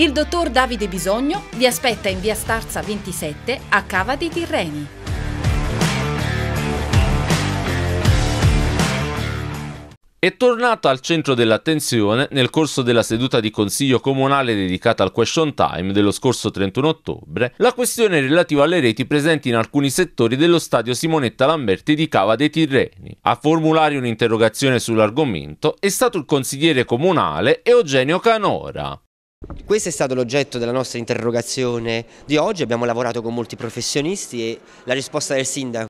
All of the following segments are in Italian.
Il dottor Davide Bisogno vi aspetta in via Starza 27 a Cava dei Tirreni. È tornata al centro dell'attenzione nel corso della seduta di consiglio comunale dedicata al question time dello scorso 31 ottobre la questione relativa alle reti presenti in alcuni settori dello stadio Simonetta Lamberti di Cava dei Tirreni. A formulare un'interrogazione sull'argomento è stato il consigliere comunale Eugenio Canora. Questo è stato l'oggetto della nostra interrogazione di oggi, abbiamo lavorato con molti professionisti e la risposta del sindaco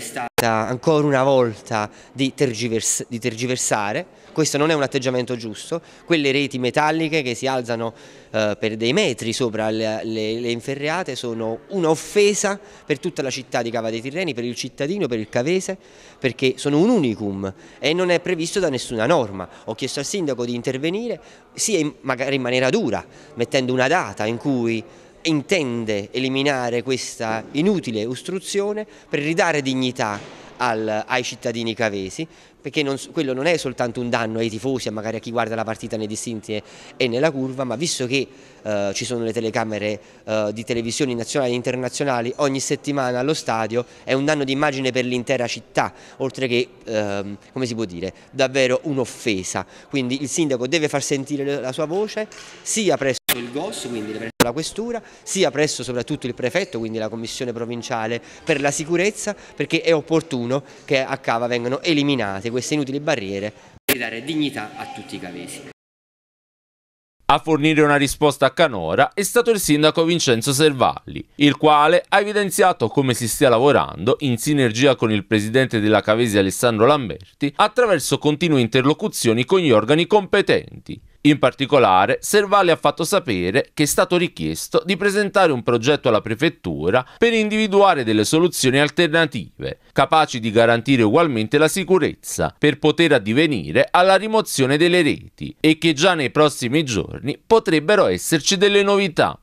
è stata ancora una volta di, tergivers di tergiversare, questo non è un atteggiamento giusto, quelle reti metalliche che si alzano eh, per dei metri sopra le, le, le inferriate sono un'offesa per tutta la città di Cava dei Tirreni, per il cittadino, per il cavese, perché sono un unicum e non è previsto da nessuna norma. Ho chiesto al sindaco di intervenire, sia in, magari in maniera dura, mettendo una data in cui intende eliminare questa inutile ostruzione per ridare dignità al, ai cittadini cavesi, perché non, quello non è soltanto un danno ai tifosi, magari a chi guarda la partita nei distinti e nella curva, ma visto che eh, ci sono le telecamere eh, di televisioni nazionali e internazionali ogni settimana allo stadio, è un danno di immagine per l'intera città, oltre che, ehm, come si può dire, davvero un'offesa. Quindi il sindaco deve far sentire la sua voce, sia presso il GOS, quindi la questura, sia presso soprattutto il prefetto, quindi la commissione provinciale per la sicurezza, perché è opportuno che a Cava vengano eliminate queste inutili barriere. E dare dignità a tutti i cavesi. A fornire una risposta a Canora è stato il sindaco Vincenzo Servalli, il quale ha evidenziato come si stia lavorando, in sinergia con il presidente della Cavesi Alessandro Lamberti, attraverso continue interlocuzioni con gli organi competenti, in particolare, Servali ha fatto sapere che è stato richiesto di presentare un progetto alla prefettura per individuare delle soluzioni alternative, capaci di garantire ugualmente la sicurezza per poter addivenire alla rimozione delle reti e che già nei prossimi giorni potrebbero esserci delle novità.